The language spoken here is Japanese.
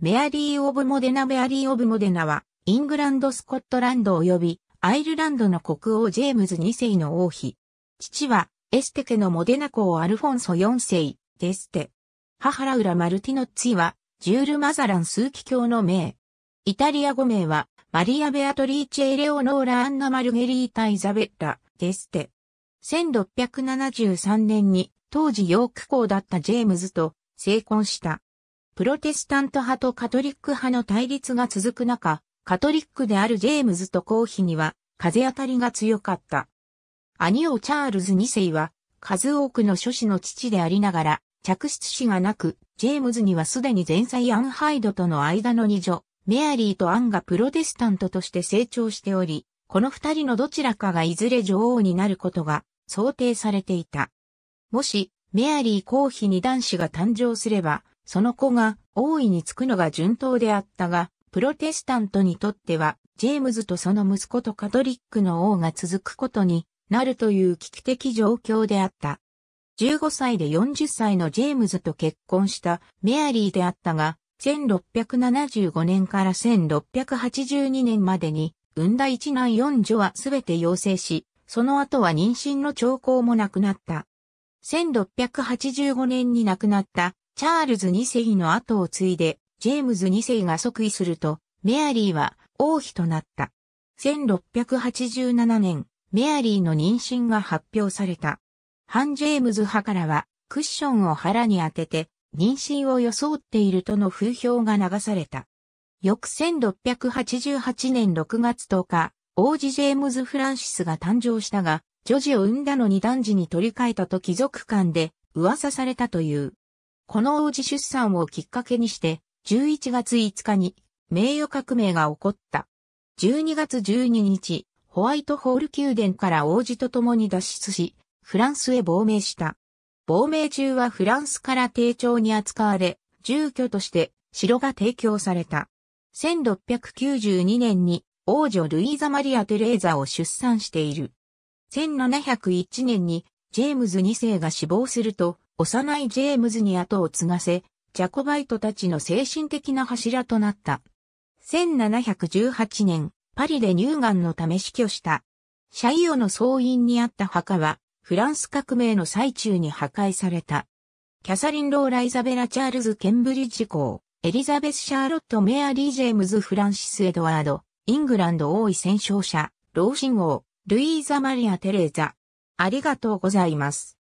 メアリー・オブ・モデナメアリー・オブ・モデナは、イングランド・スコットランド及び、アイルランドの国王ジェームズ2世の王妃。父は、エステ家のモデナ公アルフォンソ4世、デステ。母ラウラ・マルティノッツィは、ジュール・マザランーキ教の名。イタリア語名は、マリア・ベアトリーチェ・エレオノーラ・アンナ・マルゲリータ・イザベッラ、デステ。1673年に、当時ヨーク公だったジェームズと、成婚した。プロテスタント派とカトリック派の対立が続く中、カトリックであるジェームズと公妃には風当たりが強かった。兄をチャールズ2世は数多くの諸子の父でありながら、着出子がなく、ジェームズにはすでに前妻アンハイドとの間の二女、メアリーとアンがプロテスタントとして成長しており、この二人のどちらかがいずれ女王になることが想定されていた。もし、メアリー公妃に男子が誕生すれば、その子が大いにつくのが順当であったが、プロテスタントにとっては、ジェームズとその息子とカトリックの王が続くことになるという危機的状況であった。15歳で40歳のジェームズと結婚したメアリーであったが、1675年から1682年までに産んだ一男四女はすべて養成し、その後は妊娠の兆候もなくなった。1685年に亡くなったチャールズ2世の後を継いで、ジェームズ2世が即位すると、メアリーは王妃となった。1687年、メアリーの妊娠が発表された。ハン・ジェームズ派からは、クッションを腹に当てて、妊娠を装っているとの風評が流された。翌1688年6月10日、王子ジェームズ・フランシスが誕生したが、女児を産んだのに男児に取り替えたと貴族間で噂されたという。この王子出産をきっかけにして、11月5日に名誉革命が起こった。12月12日、ホワイトホール宮殿から王子と共に脱出し、フランスへ亡命した。亡命中はフランスから丁重に扱われ、住居として城が提供された。1692年に王女ルイーザ・マリア・テレーザを出産している。1701年にジェームズ2世が死亡すると、幼いジェームズに後を継がせ、ジャコバイトたちの精神的な柱となった。1718年、パリで乳がんのため死去した。シャイオの総員にあった墓は、フランス革命の最中に破壊された。キャサリン・ローラ・イザベラ・チャールズ・ケンブリッジ校、エリザベス・シャーロット・メアリー・ジェームズ・フランシス・エドワード、イングランド王位戦勝者、老神王、ルイーザ・マリア・テレーザ。ありがとうございます。